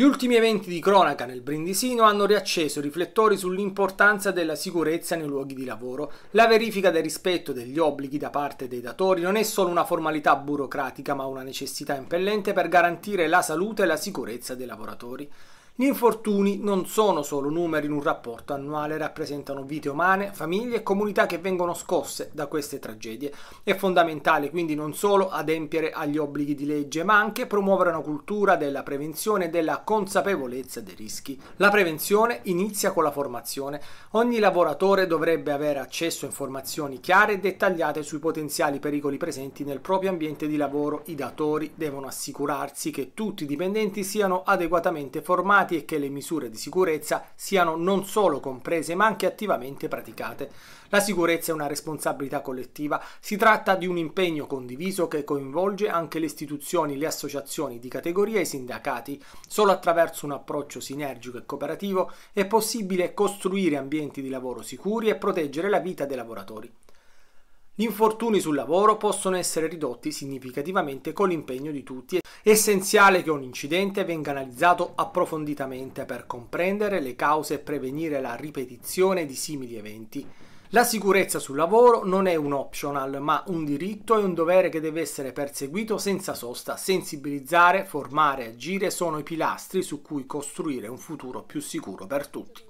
Gli ultimi eventi di cronaca nel Brindisino hanno riacceso i riflettori sull'importanza della sicurezza nei luoghi di lavoro. La verifica del rispetto degli obblighi da parte dei datori non è solo una formalità burocratica, ma una necessità impellente per garantire la salute e la sicurezza dei lavoratori. Gli infortuni non sono solo numeri in un rapporto annuale, rappresentano vite umane, famiglie e comunità che vengono scosse da queste tragedie. È fondamentale quindi non solo adempiere agli obblighi di legge, ma anche promuovere una cultura della prevenzione e della consapevolezza dei rischi. La prevenzione inizia con la formazione. Ogni lavoratore dovrebbe avere accesso a informazioni chiare e dettagliate sui potenziali pericoli presenti nel proprio ambiente di lavoro. I datori devono assicurarsi che tutti i dipendenti siano adeguatamente formati applicati e che le misure di sicurezza siano non solo comprese ma anche attivamente praticate. La sicurezza è una responsabilità collettiva, si tratta di un impegno condiviso che coinvolge anche le istituzioni, le associazioni di categoria e i sindacati. Solo attraverso un approccio sinergico e cooperativo è possibile costruire ambienti di lavoro sicuri e proteggere la vita dei lavoratori. Gli infortuni sul lavoro possono essere ridotti significativamente con l'impegno di tutti. È essenziale che un incidente venga analizzato approfonditamente per comprendere le cause e prevenire la ripetizione di simili eventi. La sicurezza sul lavoro non è un optional, ma un diritto e un dovere che deve essere perseguito senza sosta. Sensibilizzare, formare, agire sono i pilastri su cui costruire un futuro più sicuro per tutti.